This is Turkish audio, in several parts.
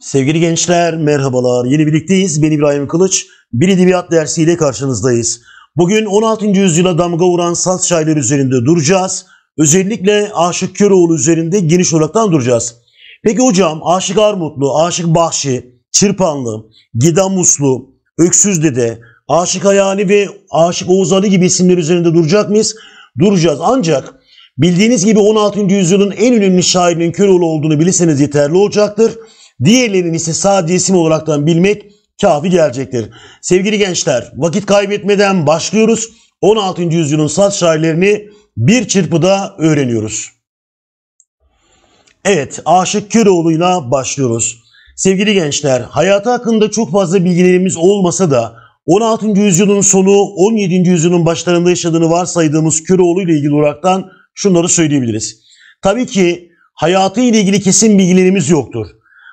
Sevgili gençler merhabalar. Yeni birlikteyiz. Ben İbrahim Kılıç. Bir edebiyat dersiyle karşınızdayız. Bugün 16. yüzyıla damga vuran saz şairleri üzerinde duracağız. Özellikle Aşık Köroğlu üzerinde geniş olaraktan duracağız. Peki hocam Aşık Armutlu, Aşık Bahşi, Çırpanlı, Gidamuslu, Öksüz Dede, Aşık Hayali ve Aşık Oğuz Ali gibi isimler üzerinde duracak mıyız? Duracağız. Ancak bildiğiniz gibi 16. yüzyılın en önemli şairinin Köroğlu olduğunu bilirseniz yeterli olacaktır. Diğerlerinin ise sadece isim olaraktan bilmek kafi gelecektir. Sevgili gençler vakit kaybetmeden başlıyoruz. 16. yüzyılın saz şairlerini bir çırpıda öğreniyoruz. Evet Aşık Köroğlu'yla başlıyoruz. Sevgili gençler hayatı hakkında çok fazla bilgilerimiz olmasa da 16. yüzyılın sonu 17. yüzyılın başlarında yaşadığını varsaydığımız Köroğlu ile ilgili olaraktan şunları söyleyebiliriz. Tabii ki hayatı ile ilgili kesin bilgilerimiz yoktur.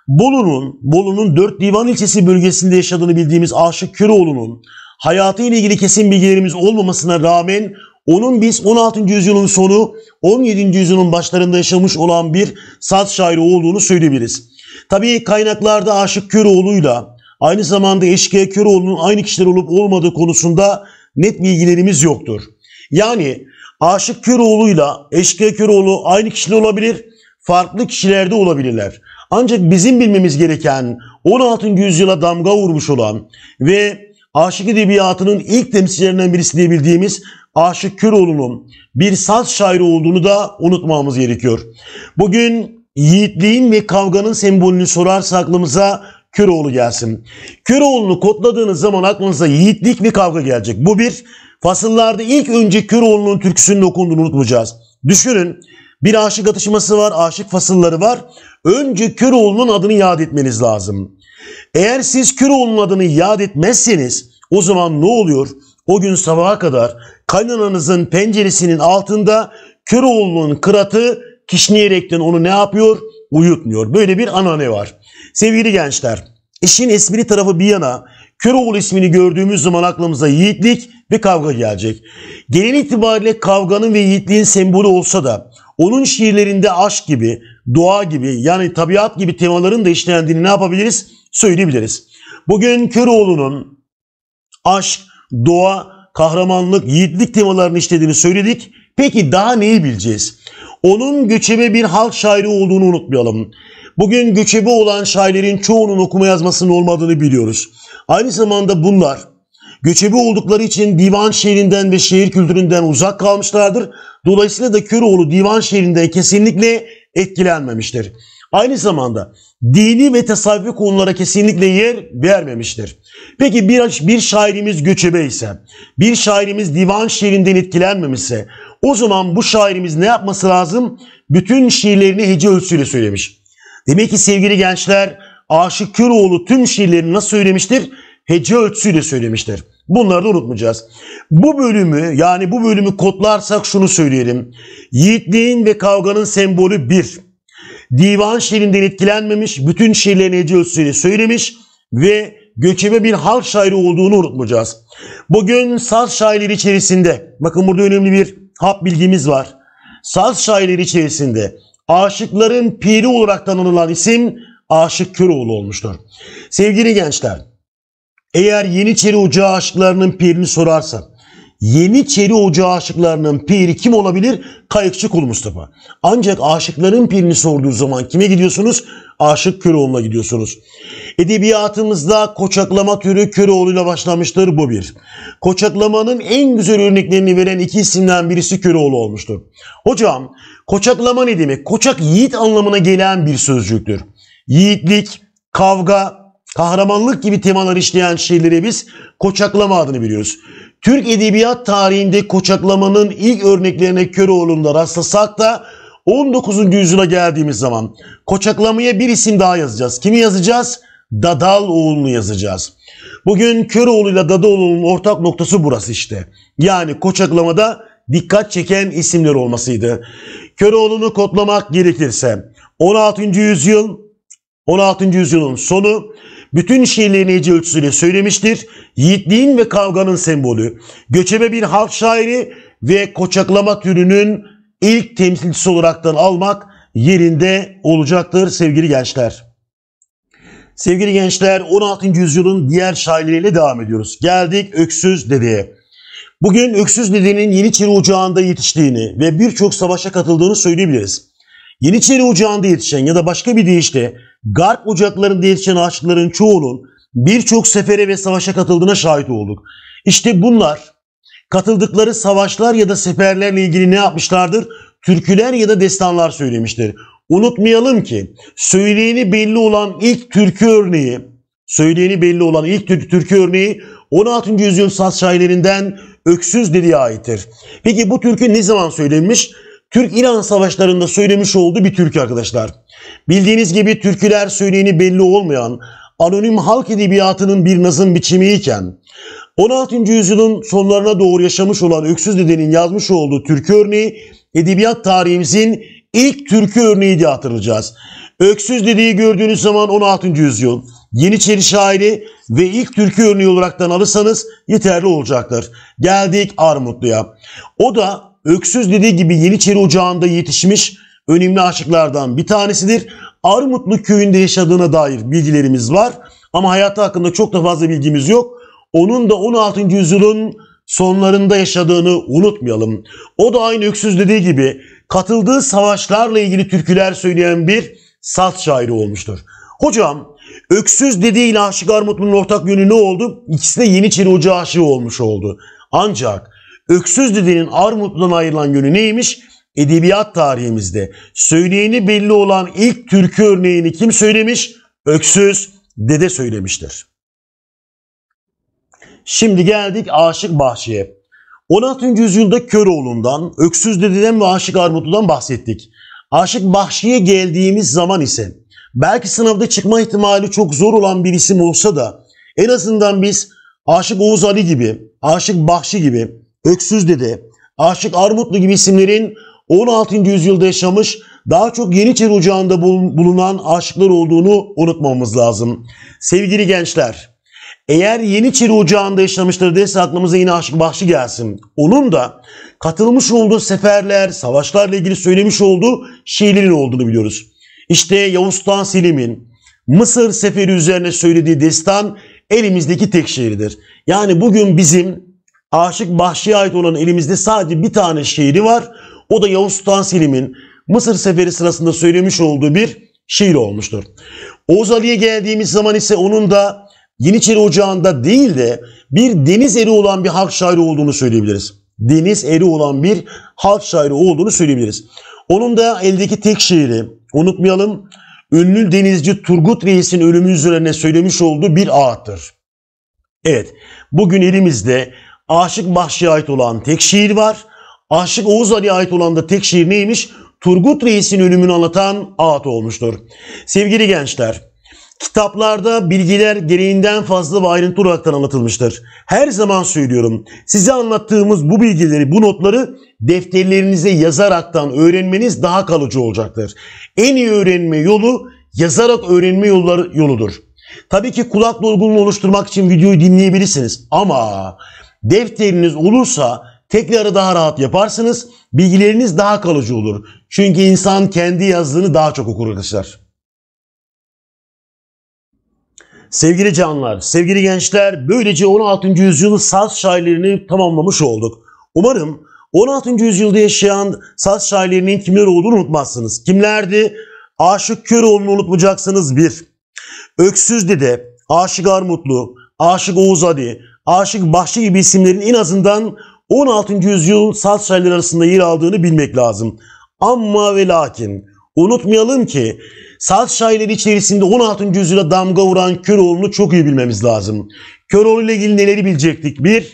Bolu'nun, Bolu'nun dört Divan ilçesi bölgesinde yaşadığını bildiğimiz Aşık Küroğlu'nun hayatı ile ilgili kesin bilgilerimiz olmamasına rağmen onun biz 16. yüzyılın sonu 17. yüzyılın başlarında yaşamış olan bir saz şairi olduğunu söyleyebiliriz. Tabii kaynaklarda Aşık Köroğlu'yla aynı zamanda Eşkıya Köroğlu'nun aynı kişiler olup olmadığı konusunda net bilgilerimiz yoktur. Yani Aşık Köroğlu'yla Eşkıya Köroğlu aynı kişiler olabilir, farklı kişilerde olabilirler. Ancak bizim bilmemiz gereken 16. yüzyıla damga vurmuş olan ve aşık edebiyatının ilk temsilcilerinden birisi diyebildiğimiz Aşık Köroğlu'nun bir saz şairi olduğunu da unutmamız gerekiyor. Bugün yiğitliğin ve kavganın sembolünü sorarsa aklımıza Köroğlu gelsin. Köroğlu'nu kodladığınız zaman aklınıza yiğitlik ve kavga gelecek. Bu bir. Fasıllarda ilk önce Köroğlu'nun türküsünün okunduğunu unutmayacağız. Düşünün bir aşık atışması var, aşık fasılları var. Önce Köroğlu'nun adını yad etmeniz lazım. Eğer siz Köroğlu'nun adını yad etmezseniz o zaman ne oluyor? O gün sabaha kadar kaynananızın penceresinin altında Köroğlu'nun kıratı kişniyerekten onu ne yapıyor? Uyutmuyor. Böyle bir anane var. Sevgili gençler, işin espri tarafı bir yana Köroğlu ismini gördüğümüz zaman aklımıza yiğitlik ve kavga gelecek. Genel itibariyle kavganın ve yiğitliğin sembolü olsa da onun şiirlerinde aşk gibi, doğa gibi yani tabiat gibi temaların da işlendiğini ne yapabiliriz? Söyleyebiliriz. Bugün Köroğlu'nun aşk, doğa, kahramanlık, yiğitlik temalarını işlediğini söyledik. Peki daha neyi bileceğiz? Onun göçebe bir halk şairi olduğunu unutmayalım. Bugün göçebe olan şairlerin çoğunun okuma yazmasının olmadığını biliyoruz. Aynı zamanda bunlar Göçebe oldukları için divan şehrinden ve şehir kültüründen uzak kalmışlardır. Dolayısıyla da Köroğlu divan şehrinden kesinlikle etkilenmemiştir. Aynı zamanda dini ve tasavvufi konulara kesinlikle yer vermemiştir. Peki bir, bir şairimiz göçebe ise, bir şairimiz divan şiirinden etkilenmemişse o zaman bu şairimiz ne yapması lazım? Bütün şiirlerini hece ölçüsüyle söylemiş. Demek ki sevgili gençler Aşık Köroğlu tüm şiirlerini nasıl söylemiştir? hece ölçüsüyle söylemiştir. Bunları da unutmayacağız. Bu bölümü yani bu bölümü kodlarsak şunu söyleyelim. Yiğitliğin ve kavganın sembolü bir. Divan şiirinden etkilenmemiş, bütün şiirlerini hece ölçüsüyle söylemiş ve göçebe bir halk şairi olduğunu unutmayacağız. Bugün saz şairleri içerisinde, bakın burada önemli bir hap bilgimiz var. Saz şairleri içerisinde aşıkların piri olarak tanınılan isim Aşık Köroğlu olmuştur. Sevgili gençler, eğer Yeniçeri Ocağı aşıklarının pirini sorarsan Yeniçeri Ocağı aşıklarının piri kim olabilir? Kayıkçı Kul Mustafa. Ancak aşıkların pirini sorduğu zaman kime gidiyorsunuz? Aşık Köroğlu'na gidiyorsunuz. Edebiyatımızda koçaklama türü Köroğlu'yla başlamıştır bu bir. Koçaklamanın en güzel örneklerini veren iki isimden birisi Köroğlu olmuştur. Hocam koçaklama ne demek? Koçak yiğit anlamına gelen bir sözcüktür. Yiğitlik, kavga, kahramanlık gibi temalar işleyen şiirleri biz koçaklama adını biliyoruz. Türk edebiyat tarihinde koçaklamanın ilk örneklerine Köroğlu'nda rastlasak da 19. yüzyıla geldiğimiz zaman koçaklamaya bir isim daha yazacağız. Kimi yazacağız? Dadaloğlu'nu yazacağız. Bugün Köroğlu ile Dadaloğlu'nun ortak noktası burası işte. Yani koçaklamada dikkat çeken isimler olmasıydı. Köroğlu'nu kodlamak gerekirse 16. yüzyıl 16. yüzyılın sonu bütün şiirlerini hece ölçüsüyle söylemiştir. Yiğitliğin ve kavganın sembolü. Göçebe bir halk şairi ve koçaklama türünün ilk temsilcisi olaraktan almak yerinde olacaktır sevgili gençler. Sevgili gençler 16. yüzyılın diğer şairleriyle devam ediyoruz. Geldik Öksüz Dede'ye. Bugün Öksüz Dede'nin Yeniçeri Ocağı'nda yetiştiğini ve birçok savaşa katıldığını söyleyebiliriz. Yeniçeri Ocağı'nda yetişen ya da başka bir deyişle Garp ocaklarında yetişen aşıkların çoğunun birçok sefere ve savaşa katıldığına şahit olduk. İşte bunlar katıldıkları savaşlar ya da seferlerle ilgili ne yapmışlardır? Türküler ya da destanlar söylemiştir. Unutmayalım ki söyleyeni belli olan ilk türkü örneği, söyleyeni belli olan ilk tür türkü örneği 16. yüzyıl saz şairlerinden Öksüz Deli'ye aittir. Peki bu türkü ne zaman söylenmiş? Türk-İran savaşlarında söylemiş olduğu bir türkü arkadaşlar. Bildiğiniz gibi türküler söyleyeni belli olmayan anonim halk edebiyatının bir nazım biçimiyken 16. yüzyılın sonlarına doğru yaşamış olan Öksüz Dede'nin yazmış olduğu türkü örneği edebiyat tarihimizin ilk türkü örneği diye hatırlayacağız. Öksüz Dede'yi gördüğünüz zaman 16. yüzyıl Yeniçeri şairi ve ilk türkü örneği olaraktan alırsanız yeterli olacaktır. Geldik Armutlu'ya. O da Öksüz dediği gibi Yeniçeri Ocağı'nda yetişmiş önemli aşıklardan bir tanesidir. Armutlu köyünde yaşadığına dair bilgilerimiz var. Ama hayatı hakkında çok da fazla bilgimiz yok. Onun da 16. yüzyılın sonlarında yaşadığını unutmayalım. O da aynı Öksüz dediği gibi katıldığı savaşlarla ilgili türküler söyleyen bir salt şairi olmuştur. Hocam Öksüz dediği ile Aşık Armutlu'nun ortak yönü ne oldu? İkisi de Yeniçeri Ocağı aşığı olmuş oldu. Ancak Öksüz dediğinin Armutlu'dan ayrılan yönü neymiş? edebiyat tarihimizde söyleyeni belli olan ilk türkü örneğini kim söylemiş? Öksüz dede söylemiştir. Şimdi geldik Aşık Bahçe'ye. 16. yüzyılda Köroğlu'ndan, Öksüz Dede'den ve Aşık Armutlu'dan bahsettik. Aşık Bahçe'ye geldiğimiz zaman ise belki sınavda çıkma ihtimali çok zor olan bir isim olsa da en azından biz Aşık Oğuz Ali gibi, Aşık Bahçe gibi, Öksüz Dede, Aşık Armutlu gibi isimlerin 16. yüzyılda yaşamış daha çok Yeniçeri Ocağı'nda bulunan aşıklar olduğunu unutmamamız lazım. Sevgili gençler, eğer Yeniçeri Ocağı'nda yaşamıştır dese aklımıza yine Aşık Bahşi gelsin. Onun da katılmış olduğu seferler, savaşlarla ilgili söylemiş olduğu şiirlerin olduğunu biliyoruz. İşte Yavuz Sultan Selim'in Mısır seferi üzerine söylediği destan elimizdeki tek şiiridir. Yani bugün bizim Aşık Bahşi'ye ait olan elimizde sadece bir tane şiiri var. O da Yavuz Sultan Selim'in Mısır seferi sırasında söylemiş olduğu bir şiir olmuştur. Oğuz Ali'ye geldiğimiz zaman ise onun da Yeniçeri Ocağı'nda değil de bir deniz eri olan bir halk şairi olduğunu söyleyebiliriz. Deniz eri olan bir halk şairi olduğunu söyleyebiliriz. Onun da eldeki tek şiiri unutmayalım. Ünlü denizci Turgut Reis'in ölümü üzerine söylemiş olduğu bir ağıttır. Evet, bugün elimizde Aşık bahşiye ait olan tek şiir var. Aşık Oğuz Ali'ye ait olan da tek şiir neymiş? Turgut Reis'in ölümünü anlatan ağıt olmuştur. Sevgili gençler, Kitaplarda bilgiler gereğinden fazla ve ayrıntı olaraktan anlatılmıştır. Her zaman söylüyorum. Size anlattığımız bu bilgileri, bu notları defterlerinize yazaraktan öğrenmeniz daha kalıcı olacaktır. En iyi öğrenme yolu yazarak öğrenme yolları, yoludur. Tabii ki kulak dolgunluğu oluşturmak için videoyu dinleyebilirsiniz ama defteriniz olursa tekrarı daha rahat yaparsınız. Bilgileriniz daha kalıcı olur. Çünkü insan kendi yazdığını daha çok okur arkadaşlar. Sevgili canlar, sevgili gençler, böylece 16. yüzyılın saz şairlerini tamamlamış olduk. Umarım 16. yüzyılda yaşayan saz şairlerinin kimler olduğunu unutmazsınız. Kimlerdi? Aşık Köroğlu'nu unutmayacaksınız bir. Öksüz Dede, Aşık Armutlu, Aşık Oğuz Ali, Aşık Bahçe gibi isimlerin en azından 16. yüzyıl saz şairleri arasında yer aldığını bilmek lazım. Ama ve lakin unutmayalım ki saz şairleri içerisinde 16. yüzyıla damga vuran Köroğlu'nu çok iyi bilmemiz lazım. Köroğlu ile ilgili neleri bilecektik? Bir,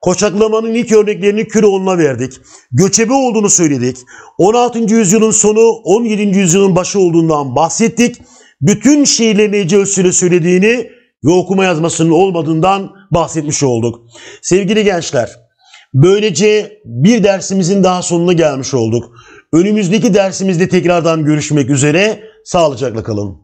Koçaklamanın ilk örneklerini Köroğlu'na verdik. Göçebe olduğunu söyledik. 16. yüzyılın sonu 17. yüzyılın başı olduğundan bahsettik. Bütün şiirlerini Ece Özsü'yle söylediğini ve okuma yazmasının olmadığından bahsetmiş olduk. Sevgili gençler, Böylece bir dersimizin daha sonuna gelmiş olduk. Önümüzdeki dersimizde tekrardan görüşmek üzere. Sağlıcakla kalın.